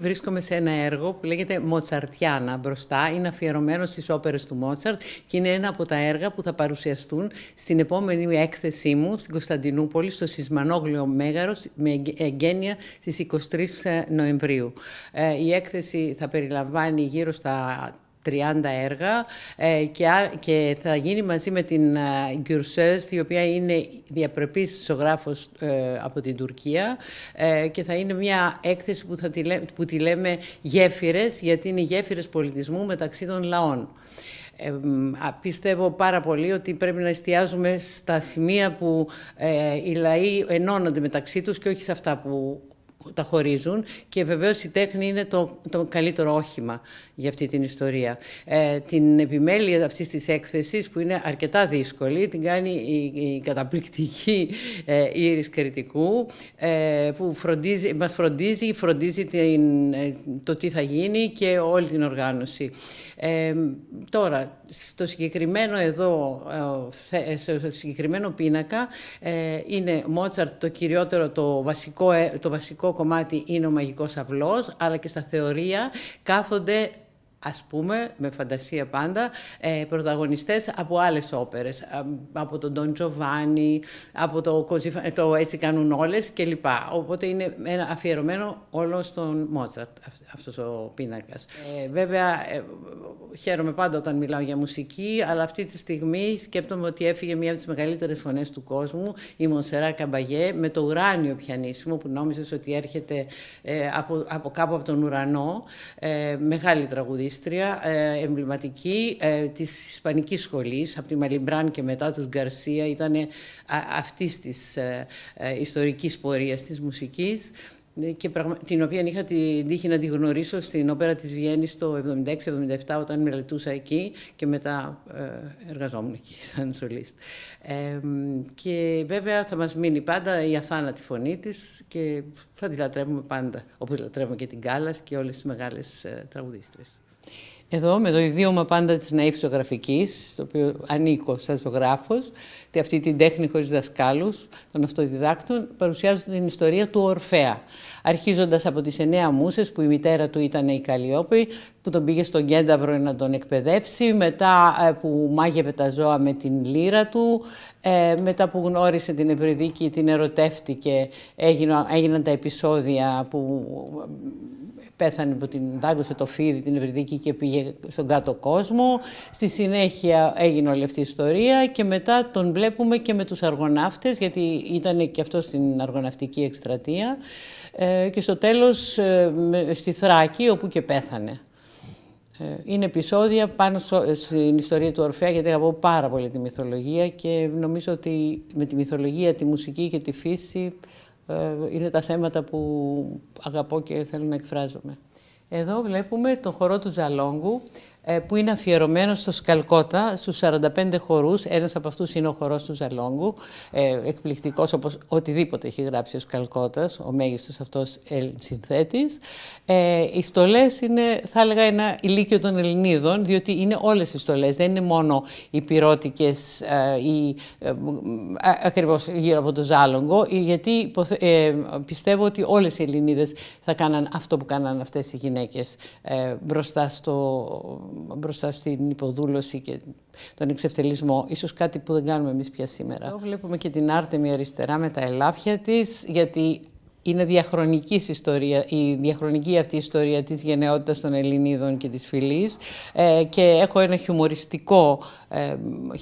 Βρίσκομαι σε ένα έργο που λέγεται Μοτσαρτιάνα μπροστά. Είναι αφιερωμένο στις όπερες του Μότσαρτ και είναι ένα από τα έργα που θα παρουσιαστούν στην επόμενη έκθεσή μου στην Κωνσταντινούπολη, στο Σισμανόγλιο Μέγαρος, με εγγένεια στις 23 ε, Νοεμβρίου. Ε, η έκθεση θα περιλαμβάνει γύρω στα 30 έργα ε, και θα γίνει μαζί με την ε, Γκυρσές, η οποία είναι διαπρεπής ζωγράφος ε, από την Τουρκία και θα είναι μια έκθεση που, θα τη, λέμε, που τη γέφυρες, γιατί είναι γέφυρες πολιτισμού μεταξύ των λαών. πιστεύω πάρα πολύ ότι πρέπει να εστιάζουμε στα σημεία που ε, οι λαοί ενώνονται μεταξύ τους και όχι σε αυτά που τα χωρίζουν και βεβαίως η τέχνη είναι το, το καλύτερο όχημα για αυτή την ιστορία. Ε, την επιμέλεια αυτής της έκθεσης που είναι αρκετά δύσκολη την κάνει η, καταπληκτική ε, Ήρης Κρητικού ε, που φροντίζει, μας φροντίζει, φροντίζει ε, το τι θα γίνει και όλη την οργάνωση. τώρα, στο συγκεκριμένο εδώ, στο συγκεκριμένο πίνακα είναι Μότσαρτ το κυριότερο, το βασικό κομμάτι είναι ο μαγικός αυλός, αλλά και στα θεωρία κάθονται ας πούμε, με φαντασία πάντα, ε, πρωταγωνιστές από άλλες όπερες. Ε, από τον Τον Τζοβάνι, από το, το «Έτσι κάνουν όλες» κλπ. Οπότε είναι ένα αφιερωμένο όλο στον Μότσαρτ αυτός ο πίνακας. Ε, βέβαια, ε, χαίρομαι πάντα όταν μιλάω για μουσική, αλλά αυτή τη στιγμή σκέπτομαι ότι έφυγε μία από τις μεγαλύτερες φωνές του κόσμου, η Μονσερά Καμπαγέ, με το ουράνιο πιανίσιμο που νόμιζες ότι έρχεται ε, από, από κάπου από τον ουρανό. Ε, μεγάλη τραγουδίστρια τραγουδίστρια ε, εμβληματική ε, της Ισπανικής σχολής από τη Μαλιμπράν και μετά τους Γκαρσία ήταν ε, αυτής της ε, ε, ιστορικής πορείας της μουσικής και την οποία είχα την τύχη να τη γνωρίσω στην όπερα της Βιέννης το 76-77 όταν μελετούσα εκεί και μετά ε, εργαζόμουν εκεί σαν σολίστ. Ε, και βέβαια θα μας μείνει πάντα η αθάνατη φωνή της και θα τη λατρεύουμε πάντα όπως λατρεύουμε και την Κάλλας και όλες τις μεγάλες ε, τραγουδίστρες. Εδώ με το ιδίωμα πάντα της ναή Ζωγραφικής το οποίο ανήκω σαν ζωγράφος, και αυτή την τέχνη χωρίς δασκάλους των αυτοδιδάκτων, παρουσιάζω την ιστορία του Ορφέα. Αρχίζοντας από τις εννέα μουσες που η μητέρα του ήταν η Καλλιόπη, που τον πήγε στον Κένταβρο να τον εκπαιδεύσει, μετά ε, που μάγευε τα ζώα με την λύρα του, ε, μετά που γνώρισε την Ευρυδίκη, την ερωτεύτηκε, έγιναν τα επεισόδια που πέθανε που την δάγκωσε το φίδι, την Ευρυδική και πήγε στον κάτω κόσμο. Στη συνέχεια έγινε όλη αυτή η ιστορία και μετά τον βλέπουμε και με τους αργοναύτες, γιατί ήταν και αυτό στην αργοναυτική εκστρατεία ε, και στο τέλος ε, στη Θράκη όπου και πέθανε. Ε, είναι επεισόδια πάνω στην ιστορία του Ορφέα, γιατί αγαπώ πάρα πολύ τη μυθολογία και νομίζω ότι με τη μυθολογία, τη μουσική και τη φύση ε, είναι τα θέματα που αγαπώ και θέλω να εκφράζομαι. Εδώ βλέπουμε τον χορό του Ζαλόγκου, ε, που είναι αφιερωμένο στο Σκαλκότα, στους 45 χορούς. Ένας από αυτούς είναι ο χορός του Ζαλόγκου, ε, εκπληκτικός όπως οτιδήποτε έχει γράψει ο Σκαλκότας, ο μέγιστος αυτός συνθέτης. Ε, οι στολές είναι, θα έλεγα, ένα ηλίκιο των Ελληνίδων, διότι είναι όλες οι στολές, δεν είναι μόνο οι πυρότικες ή ακριβώς γύρω από το Ζάλογγο, γιατί πιστεύω ότι όλες οι Ελληνίδες θα κάναν αυτό που κάναν αυτές οι γυναίκες μπροστά στο μπροστά στην υποδούλωση και τον εξευτελισμό. Ίσως κάτι που δεν κάνουμε εμείς πια σήμερα. Εδώ βλέπουμε και την Άρτεμη αριστερά με τα ελάφια της, γιατί είναι διαχρονική ιστορία, η διαχρονική αυτή η ιστορία της γενναιότητας των Ελληνίδων και της φυλής ε, και έχω ένα χιουμοριστικό, ε,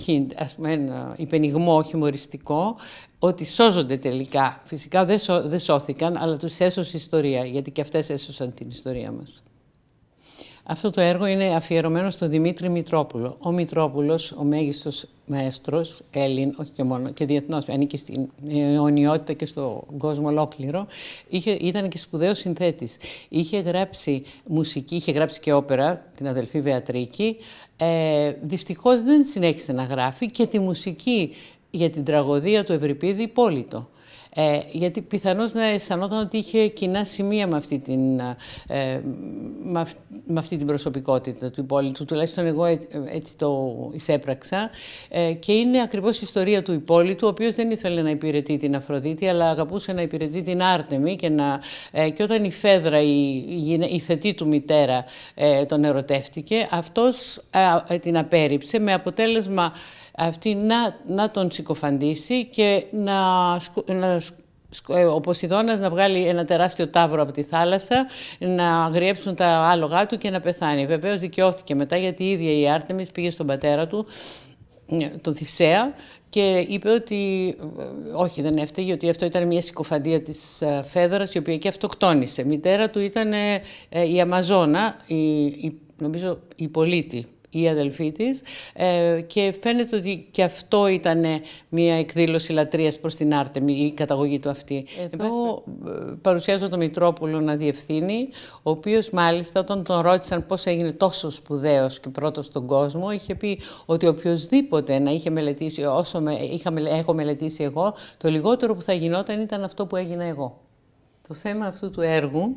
hint, ας πούμε, ένα υπενιγμό χιουμοριστικό ότι σώζονται τελικά. Φυσικά δεν, σώ, δεν σώθηκαν, αλλά τους έσωσε η ιστορία, γιατί και αυτές έσωσαν την ιστορία μας. Αυτό το έργο είναι αφιερωμένο στον Δημήτρη Μητρόπουλο. Ο Μητρόπουλος, ο μέγιστος μέστρος, Έλλην, όχι και μόνο, και διεθνώς, ανήκει στην αιωνιότητα και στον κόσμο ολόκληρο, είχε, ήταν και σπουδαίος συνθέτης. Είχε γράψει μουσική, είχε γράψει και όπερα, την αδελφή Βεατρίκη. Ε, Δυστυχώς δεν συνέχισε να γράφει και τη μουσική για την τραγωδία του Ευρυπίδη Υπόλοιπο. Ε, γιατί πιθανώς να αισθανόταν ότι είχε κοινά σημεία με αυτή την, ε, την προσωπικότητα του υπόλοιπου. Τουλάχιστον εγώ έτσι το εισέπραξα. Ε, και είναι ακριβώς η ιστορία του υπόλοιπου, ο οποίος δεν ήθελε να υπηρετεί την Αφροδίτη, αλλά αγαπούσε να υπηρετεί την Άρτεμη και, να, ε, και όταν η Φέδρα, η, θετή του μητέρα, ε, τον ερωτεύτηκε, αυτός την απέρριψε με αποτέλεσμα αυτή να, να τον συκοφαντήσει και να, να ε, ο Ποσειδώνας να βγάλει ένα τεράστιο τάβρο από τη θάλασσα, να γριέψουν τα άλογά του και να πεθάνει. Βεβαίως δικαιώθηκε μετά γιατί η ίδια η Άρτεμις πήγε στον πατέρα του, ε, τον Θησέα, και είπε ότι ε, όχι δεν έφταιγε, ότι αυτό ήταν μια συκοφαντία της Φέδρας, η οποία και αυτοκτόνησε. Μητέρα του ήταν η Αμαζόνα, η, νομίζω η πολίτη η αδελφή της ε, και φαίνεται ότι και αυτό ήταν μια εκδήλωση λατρείας προς την Άρτεμη, η καταγωγή του αυτή. Ε, Εδώ ε, παρουσιάζω τον Μητρόπουλο να διευθύνει, ο οποίος μάλιστα όταν τον ρώτησαν πώς έγινε τόσο σπουδαίος και πρώτος στον κόσμο, είχε πει ότι οποιοδήποτε να είχε μελετήσει όσο με, είχα, έχω μελετήσει εγώ, το λιγότερο που θα γινόταν ήταν αυτό που έγινα εγώ. Το θέμα αυτού του έργου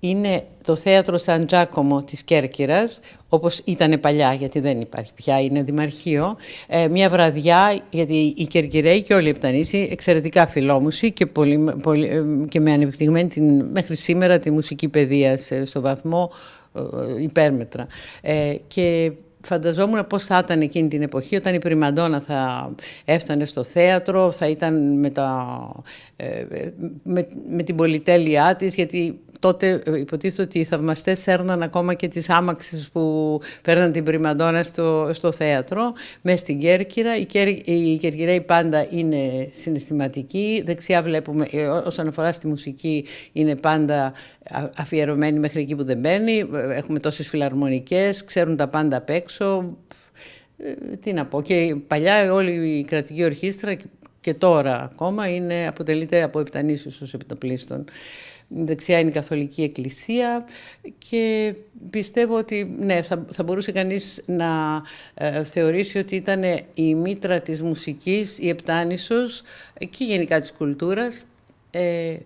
είναι το θέατρο Σαν Τζάκομο της Κέρκυρας, όπως ήταν παλιά, γιατί δεν υπάρχει πια, είναι δημαρχείο. Ε, μια βραδιά, γιατί οι Κερκυραίοι και όλοι οι Επτανήσοι, εξαιρετικά φιλόμουσοι και, πολύ, ε, και με ανεπτυγμένη την, μέχρι σήμερα τη μουσική παιδείας ε, στο βαθμό υπέρμετρα. Ε, και φανταζόμουν πώς θα ήταν εκείνη την εποχή όταν η Πριμαντόνα θα έφτανε στο θέατρο, θα ήταν με, τα, ε, με, με την πολυτέλειά της, γιατί τότε ε, υποτίθεται ότι οι θαυμαστές έρναν ακόμα και τις άμαξες... που παίρναν την πριμαντόνα στο, στο θέατρο, μες στην Κέρκυρα. Οι, Κέρ, Κερκυραίοι πάντα είναι συναισθηματικοί. Δεξιά βλέπουμε, ε, όσον αφορά στη μουσική, είναι πάντα αφιερωμένοι μέχρι εκεί που δεν μπαίνει. Έχουμε τόσες φιλαρμονικές, ξέρουν τα πάντα απ' έξω. Ε, τι να πω. Και παλιά όλη η κρατική ορχήστρα και τώρα ακόμα είναι, αποτελείται από επτανήσιους ως επιτοπλίστων. Δεξιά είναι η Καθολική Εκκλησία και πιστεύω ότι ναι, θα, μπορούσε κανείς να ε, θεωρήσει ότι ήταν η μήτρα της μουσικής, η Επτάνησος και γενικά της κουλτούρας. Ε,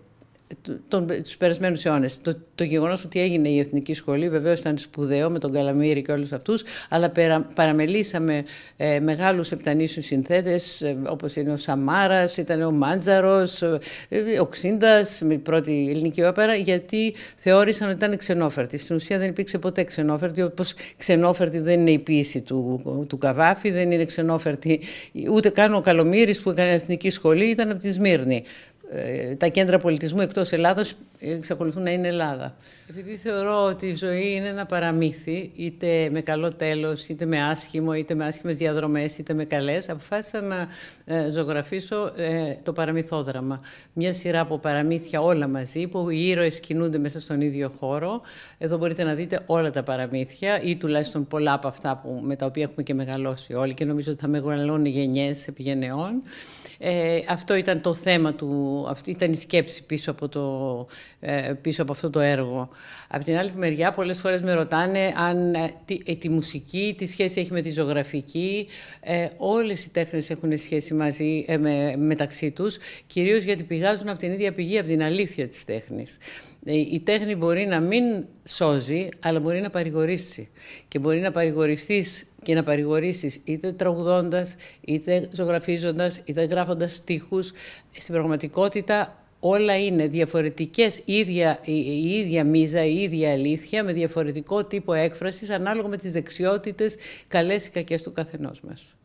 τον, τους περασμένους Το, το γεγονός ότι έγινε η Εθνική Σχολή βεβαίως ήταν σπουδαίο με τον Καλαμύρη και όλους αυτούς, αλλά παραμελήσαμε ε, μεγάλους επτανήσιους συνθέτες ε, όπως είναι ο Σαμάρας, ήταν ο Μάντζαρος, ε, ο Ξύντας, με πρώτη ελληνική όπερα, γιατί θεώρησαν ότι ήταν ξενόφερτη. Στην ουσία δεν υπήρξε ποτέ ξενόφερτη, όπως ξενόφερτη δεν είναι η ποιήση του, του Καβάφη, δεν είναι ξενόφερτη ούτε καν ο Καλομύρης που έκανε Εθνική Σχολή, ήταν από τη Σμύρνη. Ε, τα κέντρα πολιτισμού εκτός Ελλάδας εξακολουθούν να είναι Ελλάδα. Επειδή θεωρώ ότι η ζωή είναι ένα παραμύθι, είτε με καλό τέλος, είτε με άσχημο, είτε με άσχημες διαδρομές, είτε με καλές, αποφάσισα να ε, ζωγραφίσω ε, το παραμυθόδραμα. Μια σειρά από παραμύθια όλα μαζί, που οι ήρωες κινούνται μέσα στον ίδιο χώρο. Εδώ μπορείτε να δείτε όλα τα παραμύθια ή τουλάχιστον πολλά από αυτά που, με τα οποία έχουμε και μεγαλώσει όλοι και νομίζω ότι θα οι γενιές επιγενεών. Ε, αυτό ήταν το θέμα του, αυτή ήταν η σκέψη πίσω από, το, ε, πίσω από αυτό το έργο. Από την άλλη μεριά, πολλές φορές με ρωτάνε αν ε, τη, ε, τη μουσική, τι σχέση έχει με τη ζωγραφική. Ε, όλες οι τέχνες έχουν σχέση μαζί, με, μεταξύ τους, κυρίως γιατί πηγάζουν από την ίδια πηγή, από την αλήθεια της τέχνης. Η τέχνη μπορεί να μην σώζει, αλλά μπορεί να παρηγορήσει. Και μπορεί να παρηγορηθείς και να παρηγορήσεις είτε τραγουδώντας, είτε ζωγραφίζοντας, είτε γράφοντας στίχους. Στην πραγματικότητα όλα είναι διαφορετικές, η ίδια, ίδια μίζα, η ίδια αλήθεια, με διαφορετικό τύπο έκφρασης, ανάλογα με τις δεξιότητες, καλές ή κακές του καθενός μας.